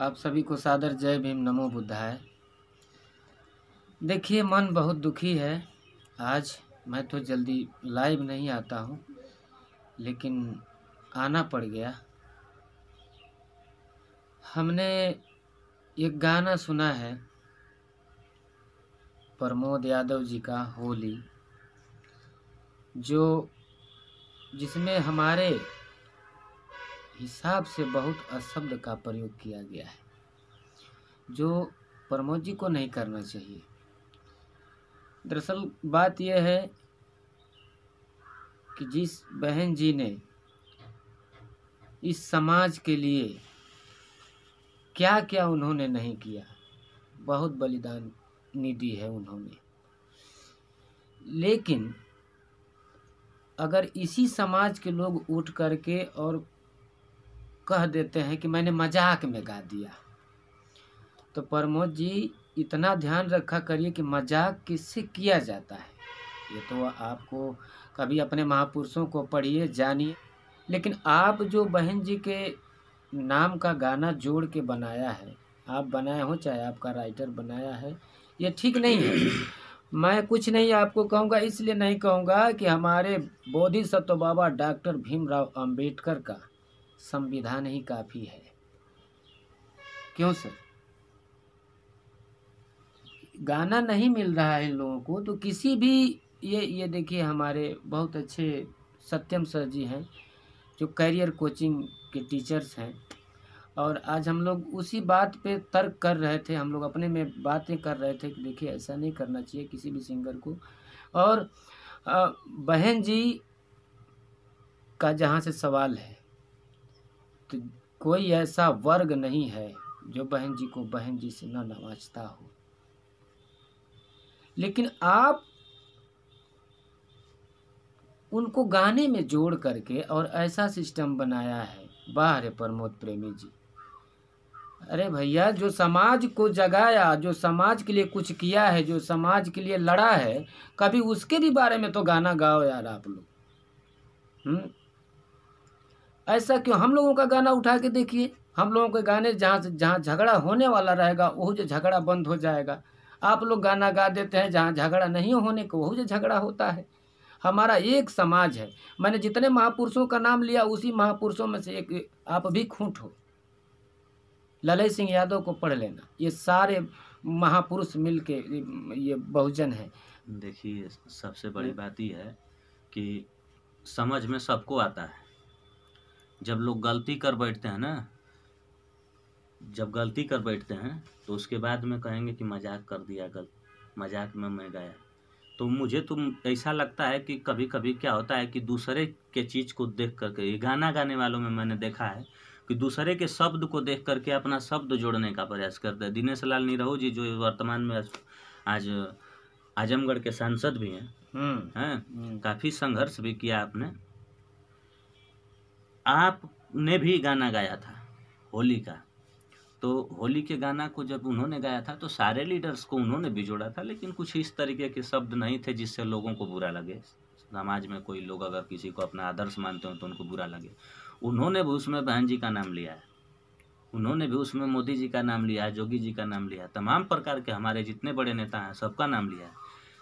आप सभी को सादर जय भीम नमो बुद्धाय देखिए मन बहुत दुखी है आज मैं तो जल्दी लाइव नहीं आता हूँ लेकिन आना पड़ गया हमने एक गाना सुना है प्रमोद यादव जी का होली जो जिसमें हमारे हिसाब से बहुत अशब्द का प्रयोग किया गया है जो प्रमोद जी को नहीं करना चाहिए दरअसल बात यह है कि जिस बहन जी ने इस समाज के लिए क्या क्या उन्होंने नहीं किया बहुत बलिदान निधि है उन्होंने लेकिन अगर इसी समाज के लोग उठ करके और कह देते हैं कि मैंने मजाक में गा दिया तो प्रमोद जी इतना ध्यान रखा करिए कि मजाक किससे किया जाता है ये तो आपको कभी अपने महापुरुषों को पढ़िए जानिए लेकिन आप जो बहन जी के नाम का गाना जोड़ के बनाया है आप बनाए हो चाहे आपका राइटर बनाया है ये ठीक नहीं है मैं कुछ नहीं आपको कहूँगा इसलिए नहीं कहूँगा कि हमारे बोधिसत्व बाबा डॉक्टर भीमराव अंबेडकर का संविधान ही काफ़ी है क्यों सर गाना नहीं मिल रहा है लोगों को तो किसी भी ये ये देखिए हमारे बहुत अच्छे सत्यम सर जी हैं जो करियर कोचिंग के टीचर्स हैं और आज हम लोग उसी बात पे तर्क कर रहे थे हम लोग अपने में बातें कर रहे थे कि देखिए ऐसा नहीं करना चाहिए किसी भी सिंगर को और बहन जी का जहाँ से सवाल है तो कोई ऐसा वर्ग नहीं है जो बहन जी को बहन जी से ना नवाजता हो लेकिन आप उनको गाने में जोड़ करके और ऐसा सिस्टम बनाया है बाहर प्रमोद प्रेमी जी अरे भैया जो समाज को जगाया जो समाज के लिए कुछ किया है जो समाज के लिए लड़ा है कभी उसके भी बारे में तो गाना गाओ यार आप लोग हम्म ऐसा क्यों हम लोगों का गाना उठा के देखिए हम लोगों के गाने जहाँ से जहाँ झगड़ा होने वाला रहेगा वह जो झगड़ा बंद हो जाएगा आप लोग गाना गा देते हैं जहाँ झगड़ा नहीं होने को वह जो झगड़ा होता है हमारा एक समाज है मैंने जितने महापुरुषों का नाम लिया उसी महापुरुषों में से एक आप भी खूंट हो ललय सिंह यादव को पढ़ लेना ये सारे महापुरुष मिल के ये बहुजन है देखिए सबसे बड़ी हम्म। बात यह है कि समझ में सबको आता है जब लोग गलती कर बैठते हैं ना जब गलती कर बैठते हैं तो उसके बाद में कहेंगे कि मजाक कर दिया गल मजाक में मैं गया तो मुझे तो ऐसा लगता है कि कभी कभी क्या होता है कि दूसरे के चीज़ को देख करके ये गाना गाने वालों में मैंने देखा है कि दूसरे के शब्द को देख करके अपना शब्द जोड़ने का प्रयास करते हैं दिनेश लाल निरहू जी जो वर्तमान में आज आजमगढ़ के सांसद भी हैं हम्म। हैं हम्म। काफ़ी संघर्ष भी किया आपने आपने भी गाना गाया था होली का तो होली के गाना को जब उन्होंने गाया था तो सारे लीडर्स को उन्होंने भी जोड़ा था लेकिन कुछ इस तरीके के शब्द नहीं थे जिससे लोगों को बुरा लगे समाज में कोई लोग अगर किसी को अपना आदर्श मानते हो तो उनको बुरा लगे उन्होंने भी उसमें बहन जी का नाम लिया है उन्होंने भी उसमें मोदी जी का नाम लिया है जोगी जी का नाम लिया है तमाम प्रकार के हमारे जितने बड़े नेता हैं सबका नाम लिया है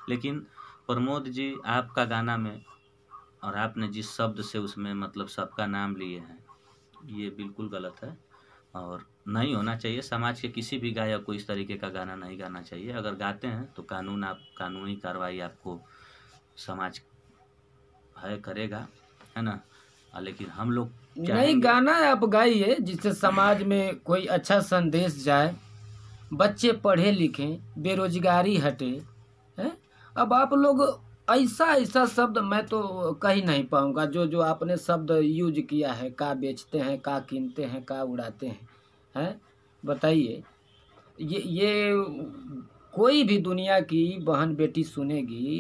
लेकिन प्रमोद जी आपका गाना में और आपने जिस शब्द से उसमें मतलब सबका नाम लिए हैं ये बिल्कुल गलत है और नहीं होना चाहिए समाज के किसी भी गायक को इस तरीके का गाना नहीं गाना चाहिए अगर गाते हैं तो कानून आप कानूनी कार्रवाई आपको समाज है करेगा है ना लेकिन हम लोग नहीं गाना आप गाइए जिससे समाज में कोई अच्छा संदेश जाए बच्चे पढ़े लिखें बेरोजगारी हटे है अब आप लोग ऐसा ऐसा शब्द मैं तो कह नहीं पाऊंगा जो जो आपने शब्द यूज किया है का बेचते हैं का कीनते हैं का उड़ाते हैं हैं बताइए ये ये कोई भी दुनिया की बहन बेटी सुनेगी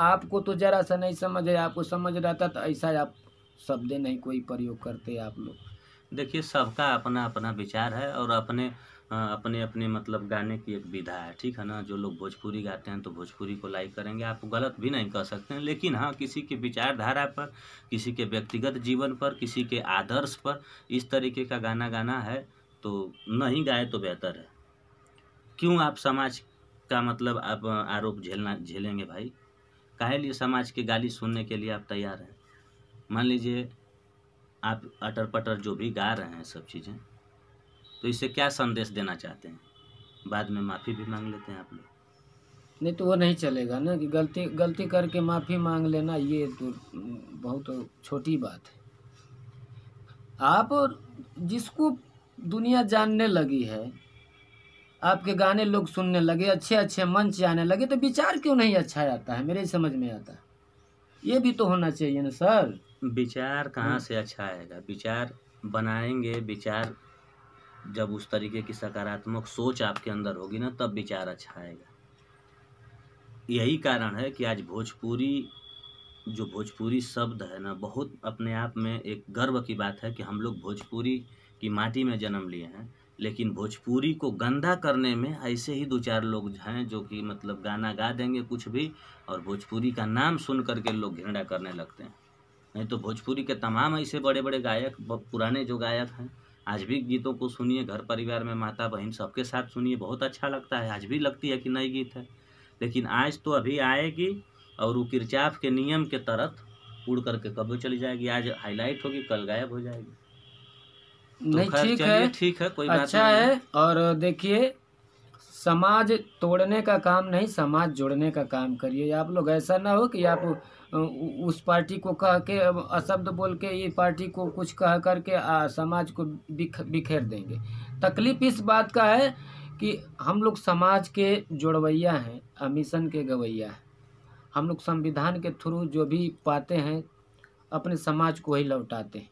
आपको तो ज़रा सा नहीं समझ है आपको समझ रहता तो ऐसा आप शब्द नहीं कोई प्रयोग करते आप लोग देखिए सबका अपना अपना विचार है और अपने अपने अपने मतलब गाने की एक विधा है ठीक है ना जो लोग भोजपुरी गाते हैं तो भोजपुरी को लाइक करेंगे आप गलत भी नहीं कह सकते हैं लेकिन हाँ किसी के विचारधारा पर किसी के व्यक्तिगत जीवन पर किसी के आदर्श पर इस तरीके का गाना गाना है तो नहीं गाए तो बेहतर है क्यों आप समाज का मतलब आप आरोप झेलना झेलेंगे भाई काहे लिए समाज की गाली सुनने के लिए आप तैयार हैं मान लीजिए आप अटर पटर जो भी गा रहे हैं सब चीज़ें तो इसे क्या संदेश देना चाहते हैं बाद में माफ़ी भी मांग लेते हैं आप लोग नहीं तो वो नहीं चलेगा ना कि गलती गलती करके माफ़ी मांग लेना ये तो बहुत छोटी बात है आप जिसको दुनिया जानने लगी है आपके गाने लोग सुनने लगे अच्छे अच्छे मंच आने लगे तो विचार क्यों नहीं अच्छा आता है मेरे समझ में आता है ये भी तो होना चाहिए ना सर विचार कहाँ से अच्छा आएगा विचार बनाएंगे विचार जब उस तरीके की सकारात्मक सोच आपके अंदर होगी ना तब विचार अच्छा आएगा यही कारण है कि आज भोजपुरी जो भोजपुरी शब्द है ना बहुत अपने आप में एक गर्व की बात है कि हम लोग भोजपुरी की माटी में जन्म लिए हैं लेकिन भोजपुरी को गंदा करने में ऐसे ही दो चार लोग हैं जो कि मतलब गाना गा देंगे कुछ भी और भोजपुरी का नाम सुन करके लोग घृणा करने लगते हैं नहीं तो भोजपुरी के तमाम ऐसे बड़े बड़े गायक पुराने जो गायक हैं आज भी गीतों को सुनिए घर परिवार में माता बहन सबके साथ सुनिए बहुत अच्छा लगता है आज भी लगती है कि नई गीत है लेकिन आज तो अभी आएगी और वो किरचाफ के नियम के तरत उड़ करके कब चली जाएगी आज हाईलाइट होगी कल गायब हो जाएगी तो नहीं ठीक है ठीक है कोई अच्छा बात नहीं है और देखिए समाज तोड़ने का काम नहीं समाज जोड़ने का काम करिए आप लोग ऐसा ना हो कि आप उस पार्टी को कह के अशब्द बोल के ये पार्टी को कुछ कह करके आ, समाज को बिख बिखेर देंगे तकलीफ इस बात का है कि हम लोग समाज के जोड़वैया हैं अमीशन के गवैया हैं हम लोग संविधान के थ्रू जो भी पाते हैं अपने समाज को ही लौटाते हैं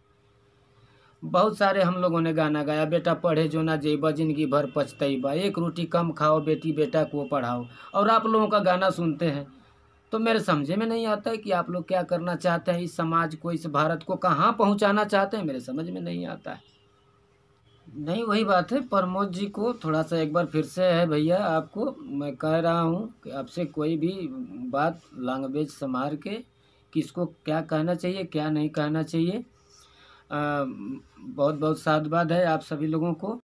बहुत सारे हम लोगों ने गाना गाया बेटा पढ़े जो ना जेबा जिंदगी भर पछतई बा एक रोटी कम खाओ बेटी बेटा को पढ़ाओ और आप लोगों का गाना सुनते हैं तो मेरे समझे में नहीं आता है कि आप लोग क्या करना चाहते हैं इस समाज को इस भारत को कहाँ पहुँचाना चाहते हैं मेरे समझ में नहीं आता है नहीं वही बात है प्रमोद जी को थोड़ा सा एक बार फिर से है भैया आपको मैं कह रहा हूँ कि आपसे कोई भी बात लैंग्वेज संभाल के किसको क्या कहना चाहिए क्या नहीं कहना चाहिए बहुत बहुत साधुवाद है आप सभी लोगों को